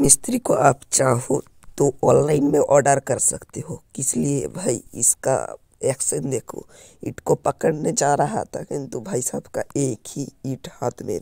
मिस्त्री को आप चाहो तो ऑनलाइन में ऑर्डर कर सकते हो किस लिए भाई इसका एक्शन देखो ईट को पकड़ने जा रहा था किंतु भाई साहब का एक ही ईट हाथ में